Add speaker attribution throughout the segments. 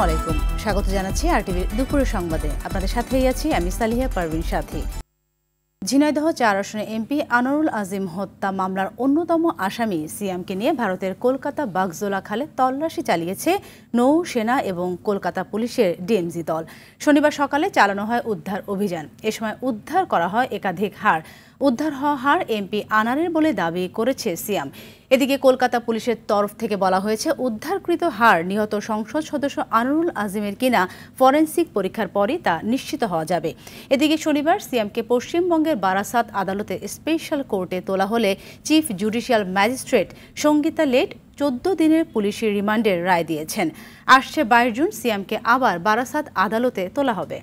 Speaker 1: আসসালামু আলাইকুম স্বাগত জানাচ্ছি আর টিভির দুপুরের সংবাদে আপনাদের সাথেই আছি আমি সালিহা পারভিন সাথী ঝিনাইদহ চার আসনে এমপি আনারুল আজিম হত্যা মামলার অন্যতম আসামি সিএমকে নিয়ে ভারতের কলকাতা বাগজোলা খালে তল্লাশি চালিয়েছে নৌ সেনা এবং কলকাতা পুলিশের ডিএমজি দল শনিবার সকালে চালানো হয় উদ্ধার অভিযান এ সময় উদ্ধার করা হয় একাধিক হাড় উদ্ধার হওয়া হার এমপি আনারের বলে দাবি করেছে সিয়াম এদিকে কলকাতা পুলিশের তরফ থেকে বলা হয়েছে উদ্ধারকৃত হার নিহত সংসদ সদস্য আনুরুল আজিমের কিনা ফরেন্সিক পরীক্ষার পরই তা নিশ্চিত হওয়া যাবে এদিকে শনিবার সিয়ামকে পশ্চিমবঙ্গের বারাসাত আদালতে স্পেশাল কোর্টে তোলা হলে চিফ জুডিশিয়াল ম্যাজিস্ট্রেট সঙ্গীতা লেট চোদ্দ দিনের পুলিশি রিমান্ডের রায় দিয়েছেন আসছে বাইশ জুন সিয়ামকে আবার বারাসাত আদালতে তোলা হবে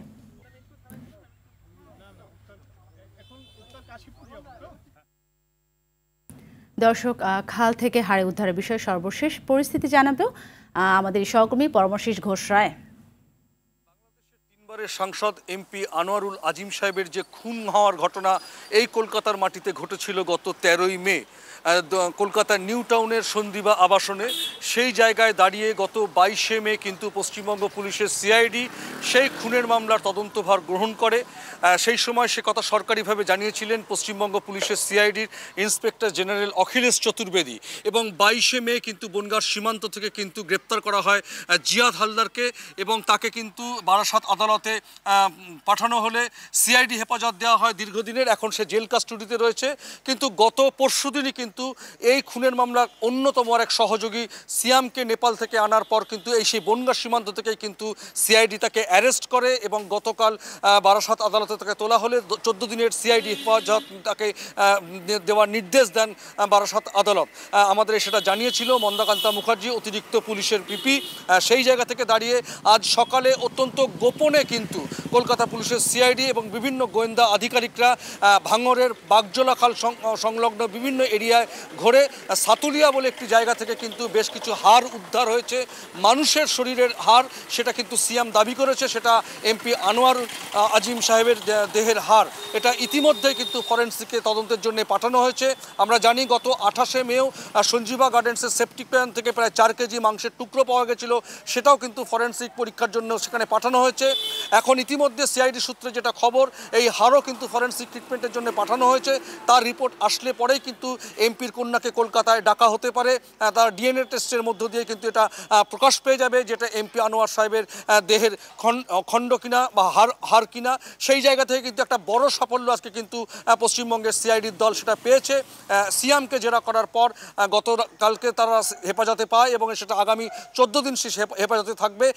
Speaker 1: দর্শক খাল থেকে হাড়ে উদ্ধারের বিষয়ে সর্বশেষ পরিস্থিতি জানাবেও আমাদের সহকর্মী পরমশীষ ঘোষ রায়
Speaker 2: পরিবারের সাংসদ এমপি আনোয়ারুল আজিম সাহেবের যে খুন হওয়ার ঘটনা এই কলকাতার মাটিতে ঘটেছিল গত তেরোই মে কলকাতার নিউ টাউনের সন্ধিবা আবাসনে সেই জায়গায় দাঁড়িয়ে গত বাইশে মে কিন্তু পশ্চিমবঙ্গ পুলিশের সিআইডি সেই খুনের মামলার তদন্তভার গ্রহণ করে সেই সময় সে কথা সরকারিভাবে জানিয়েছিলেন পশ্চিমবঙ্গ পুলিশের সিআইডির ইন্সপেক্টর জেনারেল অখিলেশ চতুর্বেদী এবং বাইশে মে কিন্তু বনগার সীমান্ত থেকে কিন্তু গ্রেপ্তার করা হয় জিয়াদ হালদারকে এবং তাকে কিন্তু বারাসাত আদালতে আদালতে পাঠানো হলে সিআইডি হেফাজত দেওয়া হয় দীর্ঘদিনের এখন সে জেল কাস্টডিতে রয়েছে কিন্তু গত পরশুদিনই কিন্তু এই খুনের মামলা অন্যতম আর এক সহযোগী সিয়ামকে নেপাল থেকে আনার পর কিন্তু এই সেই বনগা সীমান্ত থেকেই কিন্তু সিআইডি তাকে অ্যারেস্ট করে এবং গতকাল বারাসাত আদালতে তাকে তোলা হলে চোদ্দ দিনের সিআইডি হেফাজত তাকে দেওয়ার নির্দেশ দেন বারাসাত আদালত আমাদের সেটা জানিয়েছিল মন্দাকান্তা মুখার্জি অতিরিক্ত পুলিশের পিপি সেই জায়গা থেকে দাঁড়িয়ে আজ সকালে অত্যন্ত গোপনে কিন্তু কিন্তু কলকাতা পুলিশের সিআইডি এবং বিভিন্ন গোয়েন্দা আধিকারিকরা ভাঙরের বাগজোলা খাল সংলগ্ন বিভিন্ন এরিয়ায় ঘোরে সাতুলিয়া বলে একটি জায়গা থেকে কিন্তু বেশ কিছু হার উদ্ধার হয়েছে মানুষের শরীরের হার সেটা কিন্তু সিএম দাবি করেছে সেটা এমপি আনোয়ার আজিম সাহেবের দেহের হার এটা ইতিমধ্যে কিন্তু ফরেন্সিকে তদন্তের জন্য পাঠানো হয়েছে আমরা জানি গত আঠাশে মেও সঞ্জীবা গার্ডেন্সের সেফটি প্যান থেকে প্রায় চার কেজি মাংসের টুকরো পাওয়া গেছিল সেটাও কিন্তু ফরেন্সিক পরীক্ষার জন্য সেখানে পাঠানো হয়েছে এখন ইতিমধ্যে সিআইডি সূত্রে যেটা খবর এই হারও কিন্তু ফরেন্সিক ট্রিটমেন্টের জন্য পাঠানো হয়েছে তার রিপোর্ট আসলে পরেই কিন্তু এমপির কন্যাকে কলকাতায় ডাকা হতে পারে তার ডিএনএ টেস্টের মধ্য দিয়ে কিন্তু এটা প্রকাশ পেয়ে যাবে যেটা এমপি আনোয়ার সাহেবের দেহের খণ্ড কিনা বা হার হার কিনা সেই জায়গা থেকে কিন্তু একটা বড় সাফল্য আজকে কিন্তু পশ্চিমবঙ্গের সিআইডির দল সেটা পেয়েছে সিয়ামকে জেরা করার পর গতকালকে তারা হেফাজতে পায় এবং সেটা আগামী চোদ্দ দিন শেষ হেফাজতে থাকবে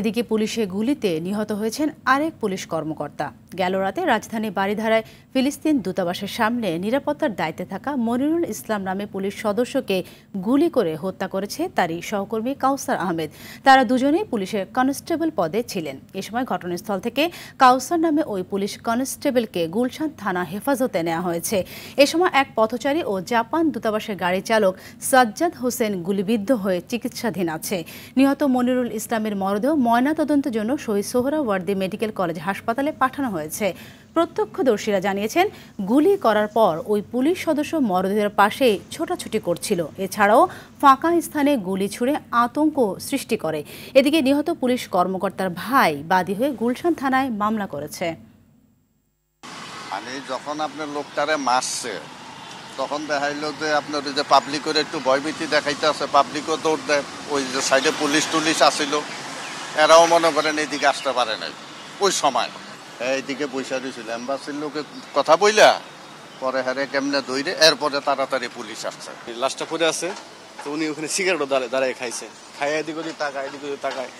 Speaker 1: এদিকে পুলিশের গুলিতে নিহত হয়েছেন আরেক পুলিশ কর্মকর্তা গেল রাতে রাজধানী বাড়িধারায় ফিলিস্তিন দূতাবাসের সামনে নিরাপত্তার দায়িত্বে থাকা মনিরুল ইসলাম নামে পুলিশ সদস্যকে গুলি করে হত্যা করেছে তারই সহকর্মী কাউসার আহমেদ তারা দুজনেই পুলিশের কনস্টেবল পদে ছিলেন এ সময় ঘটনাস্থল থেকে কাউসার নামে ওই পুলিশ কনস্টেবলকে গুলশান থানা হেফাজতে নেওয়া হয়েছে এ সময় এক পথচারী ও জাপান দূতাবাসের গাড়ি চালক সাজ্জাদ হোসেন গুলিবিদ্ধ হয়ে চিকিৎসাধীন আছে নিহত মনিরুল ইসলামের মরদেহ ময়নাতদন্তের জন্য শহীদ সোহরাওয়ার্দী মেডিকেল কলেজ হাসপাতালে পাঠানো হয়েছে প্রত্যক্ষদর্শীরা জানিয়েছেন গুলি করার পর ওই পুলিশ সদস্য মরদেহের পাশে ছোটাছুটি করছিল এছাড়াও ফাঁকা স্থানে গুলি ছুড়ে আতঙ্ক সৃষ্টি করে এদিকে নিহত পুলিশ কর্মকর্তার ভাই বাদী হয়ে গুলশান থানায় মামলা করেছে
Speaker 3: মানে যখন আপনার লোকটারে মারছে তখন দেখাইলো যে আপনার ওই যে পাবলিকের একটু ভয়ভীতি দেখাইতে আছে পাবলিকও দৌড় দেয় ওই যে সাইডে পুলিশ টুলিশ আসিল এরাও মনে করেন এদিকে আসতে পারে নাই ওই সময় হ্যাঁ, এইদিকে পয়সা দিয়েছিল এম্বাসির লোকে কথা বইলা পরে হারে কেমনে দৈরে এরপরে তাড়াতাড়ি পুলিশ আসছে
Speaker 4: লাস্টটা পরে আছে
Speaker 3: তো উনি ওখানে সিগারেটও দাঁড়ায় খাইছে খাইয়ে এদিক যদি
Speaker 4: তাকায় এদিকে যদি তাকায়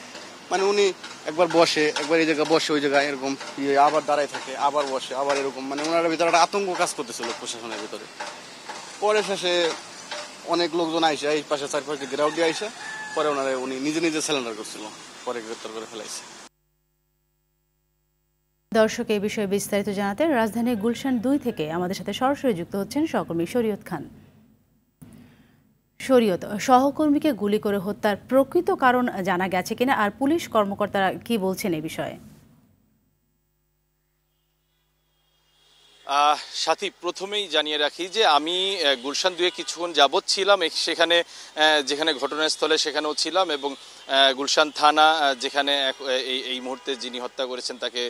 Speaker 4: মানে উনি একবার বসে একবার এই জায়গায় বসে ওই জায়গায় এরকম ইয়ে, আবার দাঁড়ায় থাকে আবার বসে আবার এরকম মানে ওনার
Speaker 3: ভিতরে একটা আতঙ্ক কাজ করতেছিল প্রশাসনের ভিতরে পরে শেষে অনেক লোকজন আইসে এই পাশে চারপাশে গ্রাউন্ডে দিয়ে আইসে পরে ওনারা উনি নিজে নিজে সেলেন্ডার করছিল পরে গ্রেপ্তার করে ফেলাইছে
Speaker 1: দর্শক এই বিষয়ে বিস্তারিত জানাতে রাজধানীর গুলশান দুই থেকে আমাদের সাথে সরাসরি যুক্ত হচ্ছেন সহকর্মী শরীয়ত খান শরীয়ত সহকর্মীকে গুলি করে হত্যার প্রকৃত কারণ জানা গেছে কিনা আর পুলিশ কর্মকর্তারা কি বলছেন এই বিষয়ে
Speaker 5: সাথী প্রথমেই জানিয়ে রাখি যে আমি গুলশান দুয়ে কিছুক্ষণ যাবৎ ছিলাম সেখানে যেখানে ঘটনাস্থলে সেখানেও ছিলাম এবং গুলশান থানা যেখানে এই এই মুহূর্তে যিনি হত্যা করেছেন তাকে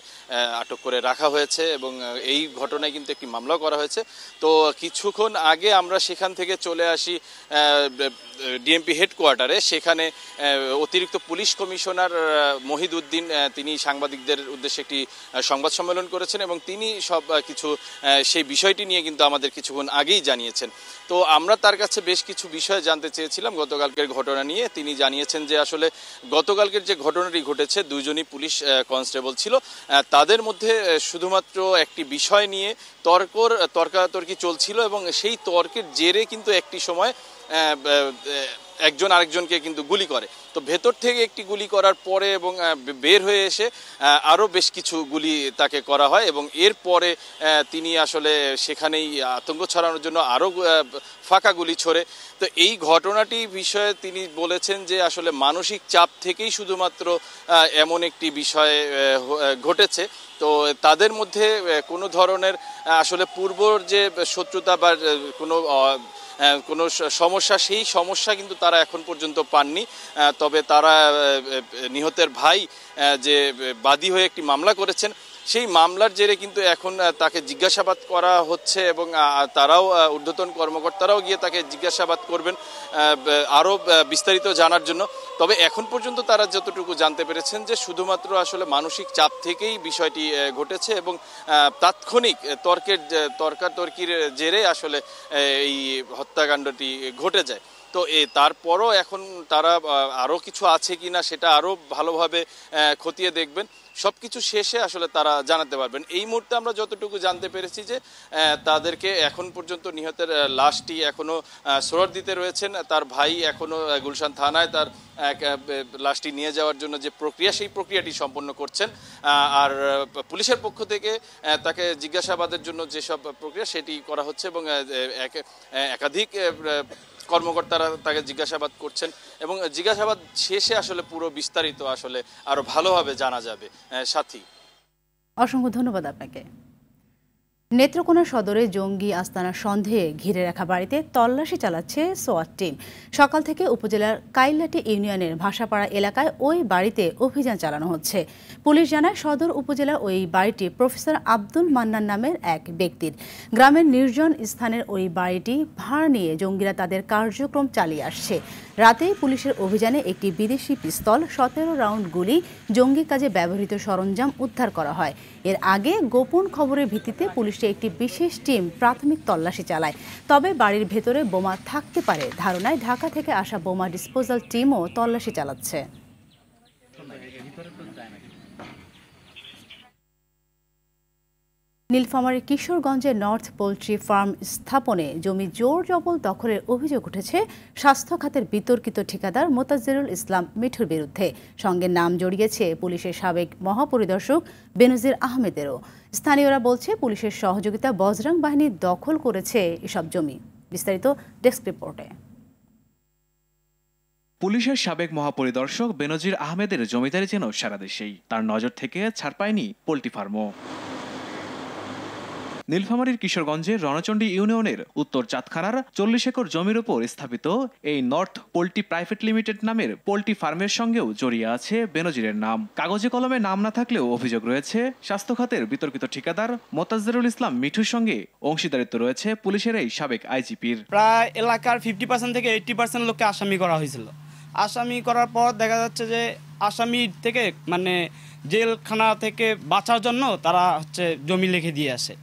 Speaker 5: আটক করে রাখা হয়েছে এবং এই ঘটনায় কিন্তু একটি মামলা করা হয়েছে তো কিছুক্ষণ আগে আমরা সেখান থেকে চলে আসি ডিএমপি হেডকোয়ার্টারে সেখানে অতিরিক্ত পুলিশ কমিশনার উদ্দিন তিনি সাংবাদিকদের উদ্দেশ্যে একটি সংবাদ সম্মেলন করেছেন এবং তিনি সব কিছু সেই বিষয়টি নিয়ে কিন্তু আমাদের কিছুক্ষণ আগেই জানিয়েছেন তো আমরা তার কাছে বেশ কিছু বিষয় জানতে চেয়েছিলাম গতকালকের ঘটনা নিয়ে তিনি জানিয়েছেন যে আসলে গতকালকের যে ঘটনাটি ঘটেছে দুজনই পুলিশ কনস্টেবল ছিল তাদের মধ্যে শুধুমাত্র একটি বিষয় নিয়ে তর্কর তর্কাতর্কি চলছিল এবং সেই তর্কের জেরে কিন্তু একটি সময় একজন আরেকজনকে কিন্তু গুলি করে তো ভেতর থেকে একটি গুলি করার পরে এবং বের হয়ে এসে আরও বেশ কিছু গুলি তাকে করা হয় এবং এরপরে তিনি আসলে সেখানেই আতঙ্ক ছড়ানোর জন্য আরও ফাঁকা গুলি ছড়ে তো এই ঘটনাটি বিষয়ে তিনি বলেছেন যে আসলে মানসিক চাপ থেকেই শুধুমাত্র এমন একটি বিষয়ে ঘটেছে তো তাদের মধ্যে কোনো ধরনের আসলে পূর্বর যে শত্রুতা বা কোনো কোনো সমস্যা সেই সমস্যা কিন্তু তারা এখন পর্যন্ত পাননি তবে তারা নিহতের ভাই যে বাদী হয়ে একটি মামলা করেছেন সেই মামলার জেরে কিন্তু এখন তাকে জিজ্ঞাসাবাদ করা হচ্ছে এবং তারাও ঊর্ধ্বতন কর্মকর্তারাও গিয়ে তাকে জিজ্ঞাসাবাদ করবেন আরও বিস্তারিত জানার জন্য তবে এখন পর্যন্ত তারা যতটুকু জানতে পেরেছেন যে শুধুমাত্র আসলে মানসিক চাপ থেকেই বিষয়টি ঘটেছে এবং তাৎক্ষণিক তর্কের তর্কাতর্কির জেরে আসলে এই হত্যাকাণ্ডটি ঘটে যায় তো এ তারপরও এখন তারা আরও কিছু আছে কি না সেটা আরও ভালোভাবে খতিয়ে দেখবেন সব কিছু শেষে আসলে তারা জানাতে পারবেন এই মুহূর্তে আমরা যতটুকু জানতে পেরেছি যে তাদেরকে এখন পর্যন্ত নিহতের লাশটি এখনও সোরর দিতে রয়েছেন তার ভাই এখনও গুলশান থানায় তার লাশটি নিয়ে যাওয়ার জন্য যে প্রক্রিয়া সেই প্রক্রিয়াটি সম্পন্ন করছেন আর পুলিশের পক্ষ থেকে তাকে জিজ্ঞাসাবাদের জন্য যেসব প্রক্রিয়া সেটি করা হচ্ছে এবং একাধিক কর্মকর্তারা তাকে জিজ্ঞাসাবাদ করছেন এবং জিজ্ঞাসাবাদ শেষে আসলে পুরো বিস্তারিত আসলে আরো ভালোভাবে জানা যাবে সাথী
Speaker 1: অসংখ্য ধন্যবাদ আপনাকে নেত্রকোনা সদরে জঙ্গি আস্তানা সন্দেহে ঘিরে রাখা বাড়িতে তল্লাশি চালাচ্ছে সোয়াট টিম সকাল থেকে উপজেলার কাইলাটি ইউনিয়নের ভাষাপাড়া এলাকায় ওই বাড়িতে অভিযান চালানো হচ্ছে পুলিশ জানায় সদর উপজেলার ওই বাড়িটি প্রফেসর আব্দুল মান্নান নামের এক ব্যক্তির গ্রামের নির্জন স্থানের ওই বাড়িটি ভাড় নিয়ে জঙ্গিরা তাদের কার্যক্রম চালিয়ে আসছে রাতেই পুলিশের অভিযানে একটি বিদেশি পিস্তল সতেরো রাউন্ড গুলি জঙ্গি কাজে ব্যবহৃত সরঞ্জাম উদ্ধার করা হয় এর আগে গোপন খবরের ভিত্তিতে পুলিশে একটি বিশেষ টিম প্রাথমিক তল্লাশি চালায় তবে বাড়ির ভেতরে বোমা থাকতে পারে ধারণায় ঢাকা থেকে আসা বোমা ডিসপোজাল টিমও তল্লাশি চালাচ্ছে নীলফামারের কিশোরগঞ্জে নর্থ পোলট্রি ফার্ম স্থাপনে জমি জোর জবল দখলের অভিযোগ উঠেছে স্বাস্থ্য খাতের বিতর্কিত ঠিকাদার মোতাজিরুল ইসলাম মিঠুর বিরুদ্ধে সঙ্গে নাম জড়িয়েছে পুলিশের সাবেক মহাপরিদর্শক বেনজির আহমেদেরও স্থানীয়রা বলছে পুলিশের সহযোগিতা বজরং বাহিনী দখল করেছে এসব জমি বিস্তারিত ডেস্ক রিপোর্টে
Speaker 6: পুলিশের সাবেক মহাপরিদর্শক বেনজির আহমেদের জমিদারি যেন সারা দেশেই তার নজর থেকে ছাড় পায়নি পোলট্রি ফার্মও নীলফামারীর কিশোরগঞ্জের রণচণ্ডী ইউনিয়নের উত্তর চাঁদখানার চল্লিশ একর জমির ওপর স্থাপিত এই নর্থ পোল্ট্রি প্রাইভেট লিমিটেড নামের পোল্ট্রি ফার্মের সঙ্গেও জড়িয়ে আছে বেনজিরের নাম কাগজে কলমে নাম না থাকলেও অভিযোগ রয়েছে স্বাস্থ্য খাতের বিতর্কিত ঠিকাদার মোতাজ্জারুল ইসলাম মিঠুর সঙ্গে অংশীদারিত্ব রয়েছে পুলিশের এই সাবেক আইজিপির প্রায় এলাকার ফিফটি পার্সেন্ট থেকে এইটটি পার্সেন্ট লোককে আসামি করা হয়েছিল আসামি করার পর দেখা যাচ্ছে যে আসামি থেকে মানে জেলখানা থেকে বাঁচার জন্য তারা হচ্ছে জমি লিখে দিয়ে আসে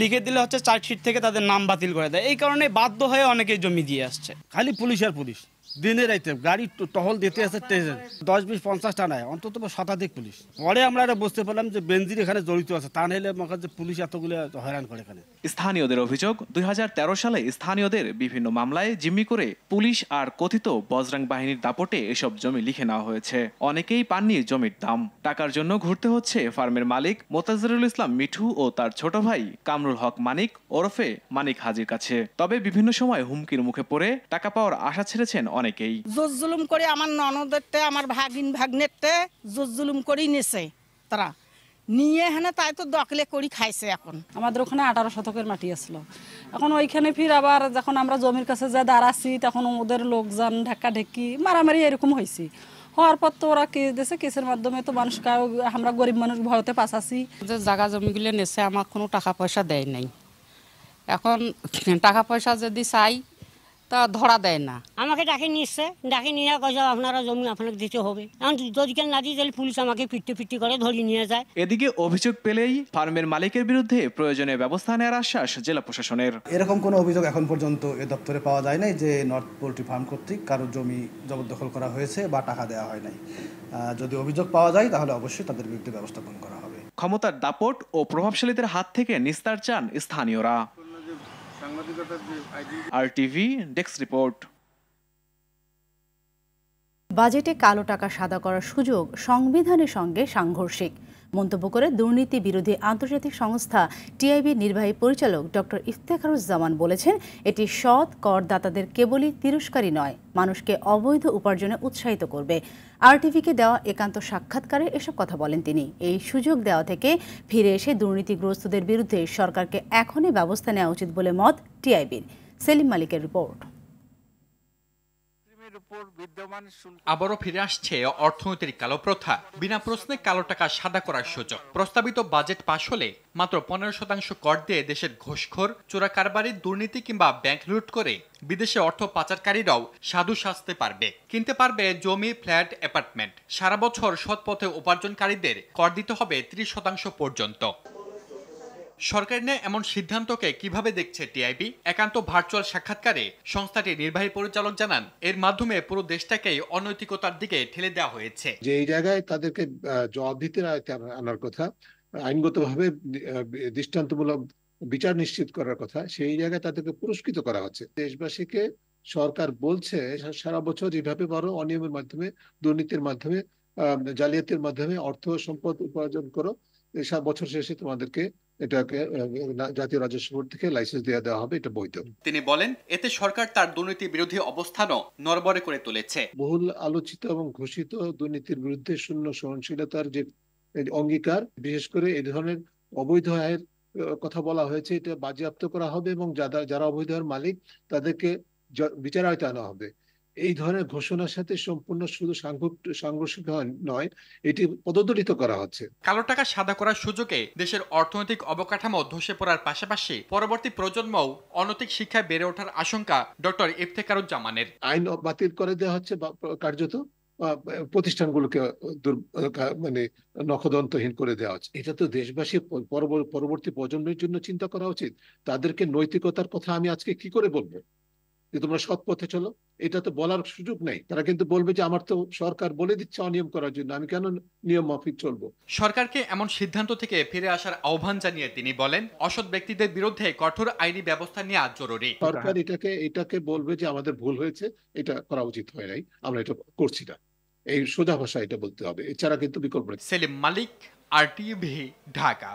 Speaker 6: লিখে দিলে হচ্ছে চার্জশিট থেকে তাদের নাম বাতিল করে দেয় এই কারণে বাধ্য হয়ে অনেকেই জমি দিয়ে আসছে
Speaker 5: খালি পুলিশ আর পুলিশ দিনে রাইতে গাড়ি টহল দিতে আছে ট্রেন দশ বিশ পঞ্চাশটা নাই অন্তত শতাধিক পুলিশ পরে আমরা এটা বুঝতে পারলাম যে বেঞ্জির এখানে জড়িত আছে তা নাহলে আমাকে যে পুলিশ এতগুলো হয়রান করে এখানে
Speaker 6: স্থানীয়দের অভিযোগ দুই সালে স্থানীয়দের বিভিন্ন মামলায় জিম্মি করে পুলিশ আর কথিত বজরাং বাহিনীর দাপটে এসব জমি লিখে নেওয়া হয়েছে অনেকেই পাননি জমির দাম টাকার জন্য ঘুরতে হচ্ছে ফার্মের মালিক মোতাজরুল ইসলাম মিঠু ও তার ছোট ভাই কামরুল হক মানিক ওরফে মানিক হাজির কাছে তবে বিভিন্ন সময় হুমকির মুখে পড়ে টাকা পাওয়ার আশা ছেড়েছেন অনেক অনেকেই
Speaker 1: জুলুম করে আমার ননদেরতে আমার ভাগিন জোর জুলুম করেই নেছে তারা নিয়ে এখানে তাই তো দখলে করি খাইছে এখন আমাদের ওখানে আঠারো শতকের মাটি আসলো এখন ওইখানে ফির আবার যখন আমরা জমির কাছে যা দাঁড়াছি তখন ওদের লোকজন ঢাকা ঢেকি মারামারি এরকম হয়েছি হওয়ার পর তো ওরা কেস দিয়েছে কেসের মাধ্যমে তো মানুষ আমরা গরিব মানুষ ভয়তে পাশাছি যে জায়গা জমিগুলো নেছে আমার কোনো টাকা পয়সা দেয় নাই এখন টাকা পয়সা যদি চাই তা ধরা দেয় না আমাকে ডাকে নিচ্ছে ডাকে নিয়ে কয়ে আপনারা জমি আপনাকে দিতে হবে এখন যদি কেন না দিই পুলিশ আমাকে পিটতে পিটতে করে ধরে নিয়ে যায়
Speaker 6: এদিকে অভিযোগ পেলেই ফার্মের মালিকের বিরুদ্ধে প্রয়োজনীয় ব্যবস্থা নেওয়ার আশ্বাস জেলা প্রশাসনের
Speaker 2: এরকম কোনো অভিযোগ এখন পর্যন্ত এ দপ্তরে পাওয়া যায় নাই যে নর্থ পোল্ট্রি ফার্ম কর্তৃক কারোর জমি জবরদখল করা হয়েছে বা টাকা দেওয়া হয় নাই যদি অভিযোগ পাওয়া যায় তাহলে অবশ্যই তাদের বিরুদ্ধে ব্যবস্থাপন করা
Speaker 6: হবে ক্ষমতার দাপট ও প্রভাবশালীদের হাত থেকে নিস্তার চান স্থানীয়রা আরটিভি ডেক্স রিপোর্ট
Speaker 1: বাজেটে কালো টাকা সাদা করার সুযোগ সংবিধানের সঙ্গে সাংঘর্ষিক মন্তব্য করে দুর্নীতি বিরোধী আন্তর্জাতিক সংস্থা টিআইবির নির্বাহী পরিচালক ডক্টর ইফতেখারুজ্জামান বলেছেন এটি সৎ করদাতাদের কেবলই তিরস্কারই নয় মানুষকে অবৈধ উপার্জনে উৎসাহিত করবে আরটিভিকে দেওয়া একান্ত সাক্ষাৎকারে এসব কথা বলেন তিনি এই সুযোগ দেওয়া থেকে ফিরে এসে দুর্নীতিগ্রস্তদের বিরুদ্ধে সরকারকে এখনই ব্যবস্থা নেওয়া উচিত বলে মত টিআইবির সেলিম মালিকের রিপোর্ট
Speaker 4: আবারও ফিরে আসছে অর্থনৈতিক কালো প্রথা বিনা প্রশ্নে কালো টাকা সাদা করার সুযোগ প্রস্তাবিত বাজেট পাশ হলে মাত্র পনেরো শতাংশ কর দিয়ে দেশের ঘোষখোর চোরা কারবারি দুর্নীতি কিংবা ব্যাংক লুট করে বিদেশে অর্থ পাচারকারীরাও সাধু সাজতে পারবে কিনতে পারবে জমি ফ্ল্যাট অ্যাপার্টমেন্ট সারা বছর সৎপথে উপার্জনকারীদের কর দিতে হবে ত্রিশ শতাংশ পর্যন্ত সরকারের নেয় এমন সিদ্ধান্তকে কিভাবে দেখছে টিআইবি একান্ত ভার্চুয়াল সাক্ষাৎকারে সংস্থাটির নির্বাহী পরিচালক জানান এর মাধ্যমে পুরো দেশটাকেই অনৈতিকতার দিকে ঠেলে দেওয়া হয়েছে
Speaker 7: যে এই জায়গায় তাদেরকে জবাব দিতে আনার কথা আইনগতভাবে দৃষ্টান্তমূলক বিচার নিশ্চিত করার কথা সেই জায়গায় তাদেরকে পুরস্কৃত করা হচ্ছে দেশবাসীকে সরকার বলছে সারা বছর যেভাবে বড় অনিয়মের মাধ্যমে দুর্নীতির মাধ্যমে জালিয়াতির মাধ্যমে অর্থ সম্পদ উপার্জন করো বছর শেষে তোমাদেরকে এটাকে জাতীয় রাজস্ব বোর্ড থেকে লাইসেন্স দেওয়া দেওয়া হবে এটা বৈধ
Speaker 4: তিনি বলেন এতে সরকার তার দুর্নীতি বিরোধী অবস্থানও নরবরে করে তুলেছে
Speaker 7: বহুল আলোচিত এবং ঘোষিত দুর্নীতির বিরুদ্ধে শূন্য সহনশীলতার যে অঙ্গীকার বিশেষ করে এই ধরনের অবৈধ আয়ের কথা বলা হয়েছে এটা বাজেয়াপ্ত করা হবে এবং যারা যারা অবৈধ মালিক তাদেরকে বিচারায়তে আনা হবে এই ধরনের ঘোষণার সাথে সম্পূর্ণ শুধু সাংঘর্ষিক নয় এটি পদদলিত করা হচ্ছে
Speaker 4: কালো টাকা সাদা করার সুযোগে দেশের অর্থনৈতিক অবকাঠামো ধসে পড়ার পাশাপাশি পরবর্তী প্রজন্মও অনৈতিক শিক্ষায় বেড়ে ওঠার আশঙ্কা ডক্টর ইফতেখারুজ্জামানের
Speaker 7: আইন বাতিল করে দেওয়া হচ্ছে কার্যত প্রতিষ্ঠানগুলোকে মানে নখদন্তহীন করে দেওয়া হচ্ছে এটা তো দেশবাসী পরবর্তী প্রজন্মের জন্য চিন্তা করা উচিত তাদেরকে নৈতিকতার কথা আমি আজকে কি করে বলবো যে তোমরা সৎ পথে চলো এটা তো বলার সুযোগ নেই তারা কিন্তু বলবে যে আমার তো সরকার বলে দিচ্ছে অনিয়ম করার জন্য আমি কেন নিয়ম মাফিক চলবো
Speaker 4: সরকারকে এমন সিদ্ধান্ত থেকে ফিরে আসার আহ্বান জানিয়ে তিনি বলেন অসৎ ব্যক্তিদের বিরুদ্ধে কঠোর আইনি ব্যবস্থা নেওয়া জরুরি সরকার
Speaker 7: এটাকে এটাকে বলবে যে আমাদের ভুল হয়েছে এটা করা উচিত হয় নাই আমরা এটা করছি না এই সোজা ভাষা এটা বলতে হবে এছাড়া কিন্তু বিকল্প সেলিম মালিক আর টিভি ঢাকা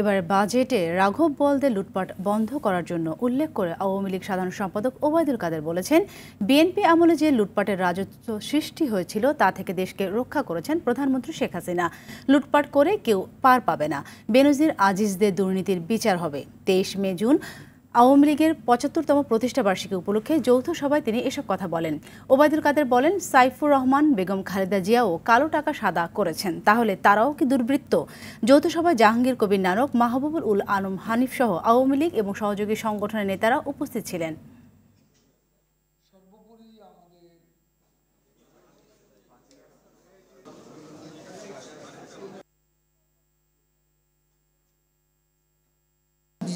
Speaker 1: এবার বাজেটে রাঘব বলদের লুটপাট বন্ধ করার জন্য উল্লেখ করে আওয়ামী লীগ সাধারণ সম্পাদক ওবায়দুল কাদের বলেছেন বিএনপি আমলে যে লুটপাটের রাজত্ব সৃষ্টি হয়েছিল তা থেকে দেশকে রক্ষা করেছেন প্রধানমন্ত্রী শেখ হাসিনা লুটপাট করে কেউ পার পাবে না বেনজির আজিজদের দুর্নীতির বিচার হবে তেইশ মে জুন আওয়ামী লীগের পঁচাত্তরতম প্রতিষ্ঠা বার্ষিকী উপলক্ষে যৌথ সভায় তিনি এসব কথা বলেন ওবায়দুল কাদের বলেন সাইফুর রহমান বেগম খালেদা জিয়াও কালো টাকা সাদা করেছেন তাহলে তারাও কি দুর্বৃত্ত যৌথ সভায় জাহাঙ্গীর কবির নানক মাহবুবুল উল আলম হানিফ সহ আওয়ামী লীগ এবং সহযোগী সংগঠনের নেতারা উপস্থিত ছিলেন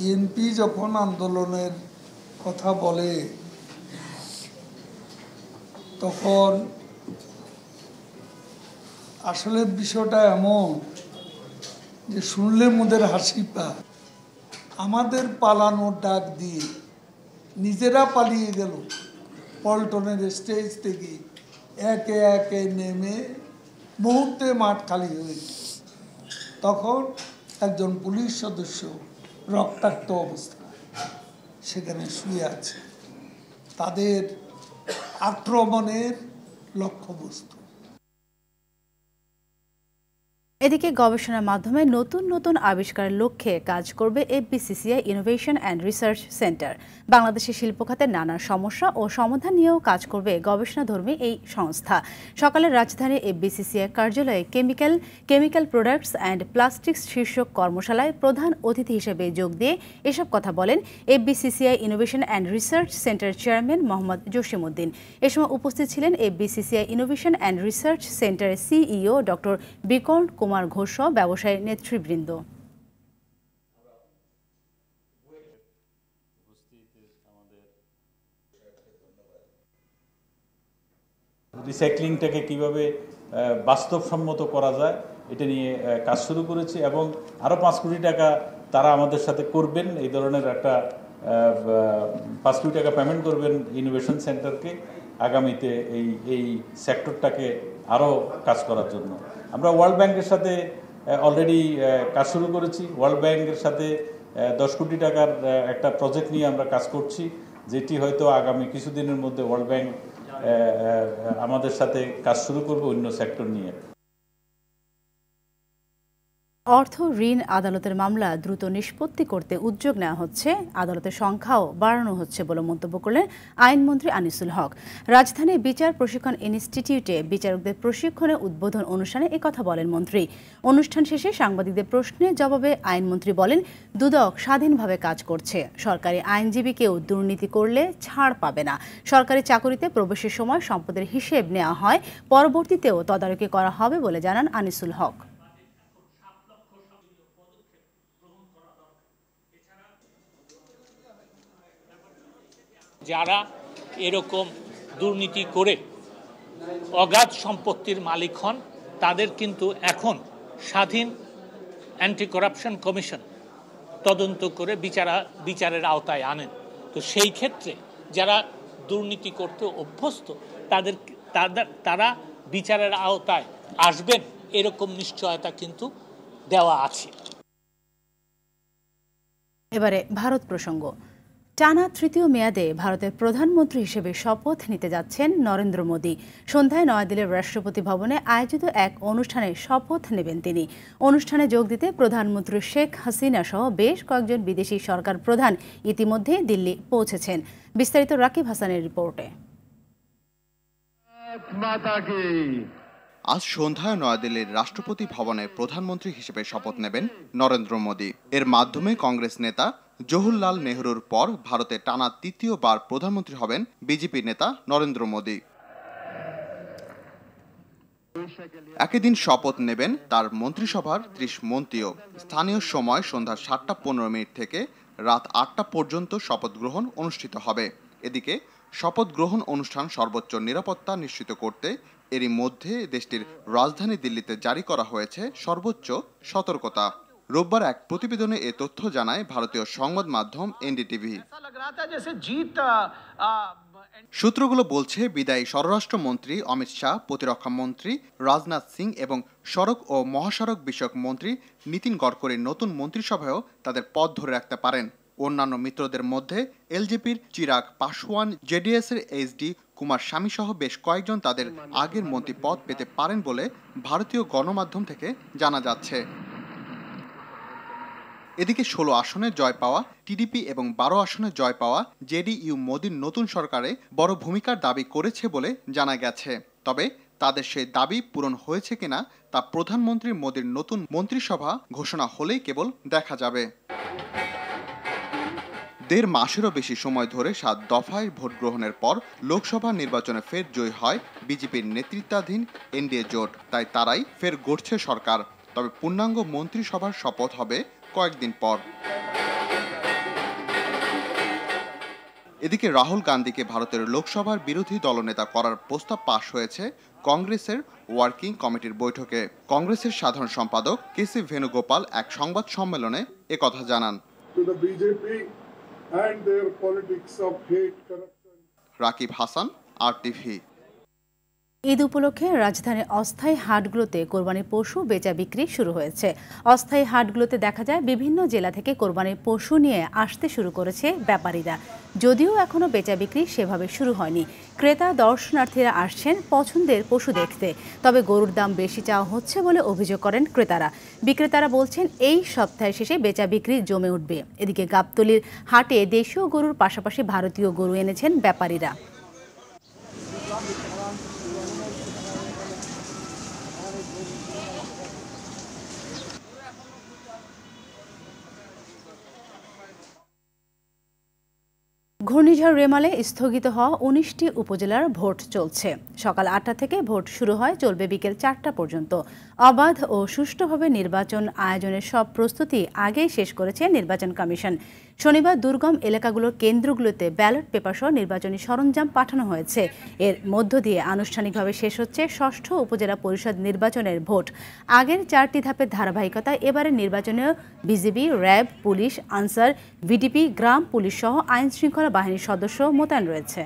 Speaker 2: বিএনপি যখন আন্দোলনের কথা বলে তখন আসলে বিষয়টা এমন যে শুনলে মোদের হাসি পা আমাদের পালানোর ডাক দিয়ে নিজেরা পালিয়ে গেল পল্টনের স্টেজ থেকে একে একে নেমে মুহূর্তে মাঠ খালি হয়ে তখন একজন পুলিশ সদস্য রক্তাক্ত অবস্থা সেখানে শুয়ে আছে
Speaker 1: তাদের আক্রমণের লক্ষ্যবস্তু এদিকে গবেষণার মাধ্যমে নতুন নতুন আবিষ্কারের লক্ষ্যে কাজ করবে FBCCI innovation and research center বাংলাদেশের শিল্পখাতের নানা সমস্যা ও সমাধান নিয়েও কাজ করবে গবেষণাধর্মী এই সংস্থা সকালে রাজধানী এফবিসিসিআই কার্যালয়ে chemical chemical products and plastics শীর্ষক কর্মশালায় প্রধান অতিথি হিসেবে যোগ দিয়ে এসব কথা বলেন FBCCI innovation and research center chairman Mohammad Jasimuddin এ সময় উপস্থিত ছিলেন এফবিসিসিআই ইনোভেশন অ্যান্ড রিসার্চ সেন্টারের সিইও ডক্টর বিকর্ণ কুমার কুমার সহ ব্যবসায়ী নেতৃবৃন্দ
Speaker 5: রিসাইক্লিংটাকে কীভাবে বাস্তবসম্মত করা যায় এটা নিয়ে কাজ শুরু করেছি এবং আরও পাঁচ কোটি টাকা তারা আমাদের সাথে করবেন এই ধরনের একটা পাঁচ কোটি টাকা পেমেন্ট করবেন ইনোভেশন সেন্টারকে আগামীতে এই এই সেক্টরটাকে আরও কাজ করার জন্য আমরা ওয়ার্ল্ড ব্যাংকের সাথে অলরেডি কাজ শুরু করেছি ওয়ার্ল্ড ব্যাংকের সাথে দশ কোটি টাকার একটা প্রজেক্ট নিয়ে আমরা কাজ করছি যেটি হয়তো আগামী কিছুদিনের মধ্যে ওয়ার্ল্ড ব্যাংক আমাদের সাথে কাজ শুরু করবে অন্য সেক্টর নিয়ে
Speaker 1: অর্থ ঋণ আদালতের মামলা দ্রুত নিষ্পত্তি করতে উদ্যোগ নেওয়া হচ্ছে আদালতের সংখ্যাও বাড়ানো হচ্ছে বলে মন্তব্য করলেন আইনমন্ত্রী আনিসুল হক রাজধানী বিচার প্রশিক্ষণ ইনস্টিটিউটে বিচারকদের প্রশিক্ষণে উদ্বোধন অনুষ্ঠানে একথা বলেন মন্ত্রী অনুষ্ঠান শেষে সাংবাদিকদের প্রশ্নের জবাবে আইনমন্ত্রী বলেন দুদক স্বাধীনভাবে কাজ করছে সরকারি আইনজীবীকেও দুর্নীতি করলে ছাড় পাবে না সরকারি চাকরিতে প্রবেশের সময় সম্পদের হিসেব নেওয়া হয় পরবর্তীতেও তদারকি করা হবে বলে জানান আনিসুল হক
Speaker 7: যারা এরকম দুর্নীতি করে অগাধ সম্পত্তির মালিক হন তাদের কিন্তু এখন স্বাধীন অ্যান্টি করাপশন কমিশন তদন্ত করে বিচারা বিচারের আওতায় আনেন তো সেই ক্ষেত্রে যারা দুর্নীতি করতে অভ্যস্ত তাদের তারা বিচারের আওতায় আসবেন এরকম নিশ্চয়তা কিন্তু দেওয়া আছে
Speaker 1: এবারে ভারত প্রসঙ্গ টানা তৃতীয় মেয়াদে ভারতের প্রধানমন্ত্রী হিসেবে শপথ নিতে যাচ্ছেন নরেন্দ্র মোদী সন্ধ্যায় নয়াদিল্লির রাষ্ট্রপতি ভবনে আয়োজিত এক অনুষ্ঠানে শপথ নেবেন তিনি অনুষ্ঠানে যোগ দিতে প্রধানমন্ত্রী শেখ হাসিনা সহ বেশ কয়েকজন বিদেশি সরকার প্রধান ইতিমধ্যে দিল্লি পৌঁছেছেন বিস্তারিত রাকিব হাসানের রিপোর্টে
Speaker 3: আজ সন্ধ্যায় নয়াদিল্লির রাষ্ট্রপতি ভবনে প্রধানমন্ত্রী হিসেবে শপথ নেবেন নরেন্দ্র মোদী এর মাধ্যমে কংগ্রেস নেতা জহুরলাল নেহরুর পর ভারতে টানা তৃতীয়বার প্রধানমন্ত্রী হবেন বিজেপি নেতা নরেন্দ্র মোদী একই দিন শপথ নেবেন তার মন্ত্রিসভার ত্রিশ মন্ত্রীও স্থানীয় সময় সন্ধ্যা সাতটা পনেরো মিনিট থেকে রাত আটটা পর্যন্ত শপথ গ্রহণ অনুষ্ঠিত হবে এদিকে শপথ গ্রহণ অনুষ্ঠান সর্বোচ্চ নিরাপত্তা নিশ্চিত করতে এরই মধ্যে দেশটির রাজধানী দিল্লিতে জারি করা হয়েছে সর্বোচ্চ সতর্কতা রোববার এক প্রতিবেদনে এ তথ্য জানায় ভারতীয় সংবাদ মাধ্যম এনডিটিভি সূত্রগুলো বলছে বিদায়ী স্বরাষ্ট্রমন্ত্রী অমিত শাহ প্রতিরক্ষা মন্ত্রী রাজনাথ সিং এবং সড়ক ও মহাসড়ক বিষয়ক মন্ত্রী নীতিন গডকরির নতুন মন্ত্রিসভায়ও তাদের পদ ধরে রাখতে পারেন অন্যান্য মিত্রদের মধ্যে এলজেপির চিরাগ পাশওয়ান জেডিএসের এইচডি কুমার স্বামী সহ বেশ কয়েকজন তাদের আগের মন্ত্রী পদ পেতে পারেন বলে ভারতীয় গণমাধ্যম থেকে জানা যাচ্ছে এদিকে ষোলো আসনে জয় পাওয়া টিডিপি এবং বারো আসনে জয় পাওয়া জেডিইউ মোদীর নতুন সরকারে বড় ভূমিকার দাবি করেছে বলে জানা গেছে তবে তাদের সেই দাবি পূরণ হয়েছে কিনা তা প্রধানমন্ত্রী মোদীর নতুন মন্ত্রিসভা ঘোষণা হলেই কেবল দেখা যাবে দেড় মাসেরও বেশি সময় ধরে সাত দফায় ভোট গ্রহণের পর লোকসভা নির্বাচনে ফের জয়ী হয় বিজেপির নেতৃত্বাধীন এনডিএ জোট তাই তারাই ফের গড়ছে সরকার তবে পূর্ণাঙ্গ মন্ত্রিসভার শপথ হবে কয়েকদিন পর এদিকে রাহুল গান্ধীকে ভারতের লোকসভার বিরোধী দলনেতা করার প্রস্তাব পাশ হয়েছে কংগ্রেসের ওয়ার্কিং কমিটির বৈঠকে কংগ্রেসের সাধারণ সম্পাদক কে সি ভেনুগোপাল এক সংবাদ সম্মেলনে একথা জানান রাকিব হাসান আর টিভি
Speaker 1: ঈদ উপলক্ষে রাজধানীর অস্থায়ী হাটগুলোতে কোরবানির পশু বেচা বিক্রি শুরু হয়েছে অস্থায়ী হাটগুলোতে দেখা যায় বিভিন্ন জেলা থেকে কোরবানির পশু নিয়ে আসতে শুরু করেছে ব্যাপারীরা যদিও এখনও বেচা বিক্রি সেভাবে শুরু হয়নি ক্রেতা দর্শনার্থীরা আসছেন পছন্দের পশু দেখতে তবে গরুর দাম বেশি চাওয়া হচ্ছে বলে অভিযোগ করেন ক্রেতারা বিক্রেতারা বলছেন এই সপ্তাহের শেষে বেচা বিক্রি জমে উঠবে এদিকে গাবতলির হাটে দেশীয় গরুর পাশাপাশি ভারতীয় গরু এনেছেন ব্যাপারীরা ঘূর্ণিঝড় রেমালে স্থগিত হওয়া উনিশটি উপজেলার ভোট চলছে সকাল আটটা থেকে ভোট শুরু হয় চলবে বিকেল চারটা পর্যন্ত অবাধ ও সুষ্ঠুভাবে নির্বাচন আয়োজনের সব প্রস্তুতি আগেই শেষ করেছে নির্বাচন কমিশন শনিবার দুর্গম এলাকাগুলোর কেন্দ্রগুলোতে ব্যালট পেপারসহ নির্বাচনী সরঞ্জাম পাঠানো হয়েছে এর মধ্য দিয়ে আনুষ্ঠানিকভাবে শেষ হচ্ছে ষষ্ঠ উপজেলা পরিষদ নির্বাচনের ভোট আগের চারটি ধাপের ধারাবাহিকতায় এবারের নির্বাচনেও BGB RAB police Ansar VDP গ্রাম পুলিশ সহ আইনশৃঙ্খলা বাহিনীর সদস্য মোতায়েন রয়েছে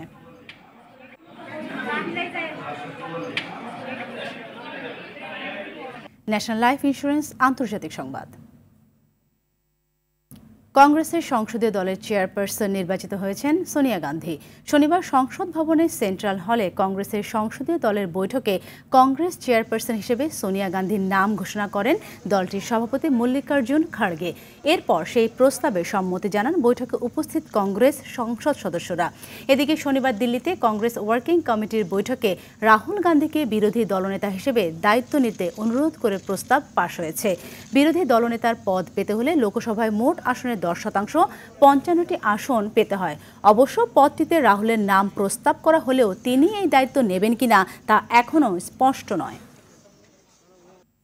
Speaker 1: ন্যাশনাল লাইফ ইন্স্যুরেন্স আন্তর্জাতিক সংবাদ কংগ্রেসের সংসদীয় দলের চেয়ারপারসন নির্বাচিত হয়েছেন সোনিয়া গান্ধী শনিবার সংসদ ভবনের সেন্ট্রাল হলে কংগ্রেসের সংসদীয় দলের বৈঠকে কংগ্রেস চেয়ারপারসন হিসেবে সোনিয়া গান্ধীর নাম ঘোষণা করেন দলটির সভাপতি মল্লিকার্জুন খাড়গে এরপর সেই প্রস্তাবে সম্মতি জানান বৈঠকে উপস্থিত কংগ্রেস সংসদ সদস্যরা এদিকে শনিবার দিল্লিতে কংগ্রেস ওয়ার্কিং কমিটির বৈঠকে রাহুল গান্ধীকে বিরোধী দলনেতা হিসেবে দায়িত্ব নিতে অনুরোধ করে প্রস্তাব পাশ হয়েছে বিরোধী দলনেতার পদ পেতে হলে লোকসভায় মোট আসনের দশ শতাংশ পঞ্চান্নটি আসন পেতে হয় অবশ্য পদটিতে রাহুলের নাম প্রস্তাব করা হলেও তিনি এই দায়িত্ব নেবেন কিনা তা এখনও স্পষ্ট নয়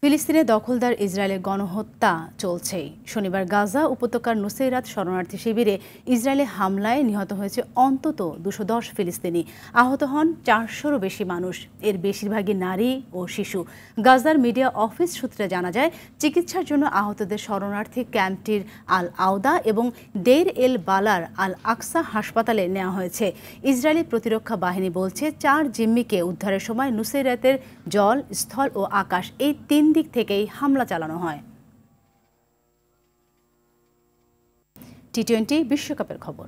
Speaker 1: ফিলিস্তিনে দখলদার ইসরায়েলের গণহত্যা চলছে শনিবার গাজা উপত্যকার নুসেরাত শরণার্থী শিবিরে ইসরায়েলে হামলায় নিহত হয়েছে অন্তত দুশো দশ ফিলিস্তিনি আহত হন চারশোরও বেশি মানুষ এর বেশিরভাগই নারী ও শিশু গাজার মিডিয়া অফিস সূত্রে জানা যায় চিকিৎসার জন্য আহতদের শরণার্থী ক্যাম্পটির আল আওদা এবং দের এল বালার আল আকসা হাসপাতালে নেওয়া হয়েছে ইসরায়েলি প্রতিরক্ষা বাহিনী বলছে চার জিম্মিকে উদ্ধারের সময় নুসেরাতের জল স্থল ও আকাশ এই তিন দিক থেকেই হামলা চালানো হয় টি টোয়েন্টি বিশ্বকাপের খবর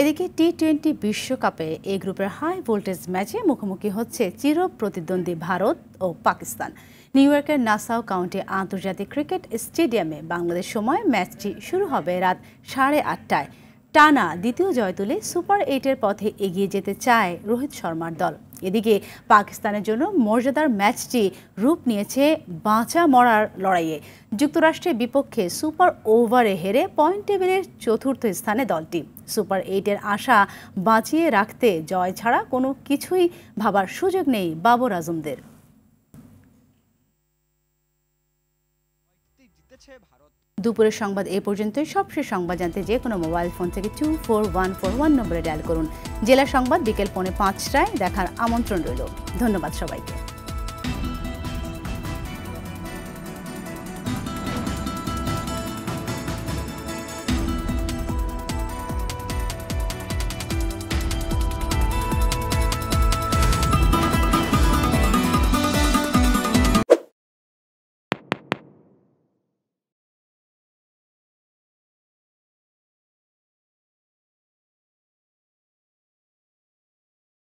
Speaker 1: এদিকে টি টোয়েন্টি বিশ্বকাপে এ গ্রুপের হাই ভোল্টেজ ম্যাচে মুখোমুখি হচ্ছে চির প্রতিদ্বন্দ্বী ভারত ও পাকিস্তান নিউ ইয়র্কের নাসাও কাউন্টি আন্তর্জাতিক ক্রিকেট স্টেডিয়ামে বাংলাদেশ সময় ম্যাচটি শুরু হবে রাত সাড়ে আটটায় টানা দ্বিতীয় জয় তুলে সুপার এইটের পথে এগিয়ে যেতে চায় রোহিত শর্মার দল এদিকে পাকিস্তানের জন্য মর্যাদার ম্যাচটি রূপ নিয়েছে বাঁচা মরার লড়াইয়ে যুক্তরাষ্ট্রের বিপক্ষে সুপার ওভারে হেরে পয়েন্ট টেবিলের চতুর্থ স্থানে দলটি সুপার এইটের আশা বাঁচিয়ে রাখতে জয় ছাড়া কোনো কিছুই ভাবার সুযোগ নেই বাবর আজমদের দুপুরের সংবাদ এ পর্যন্তই সবশেষ সংবাদ জানতে যে কোনো মোবাইল ফোন থেকে two four one four one নম্বরে ডায়াল করুন জেলা সংবাদ বিকেল পৌনে পাঁচটায় দেখার আমন্ত্রণ রইল ধন্যবাদ সবাইকে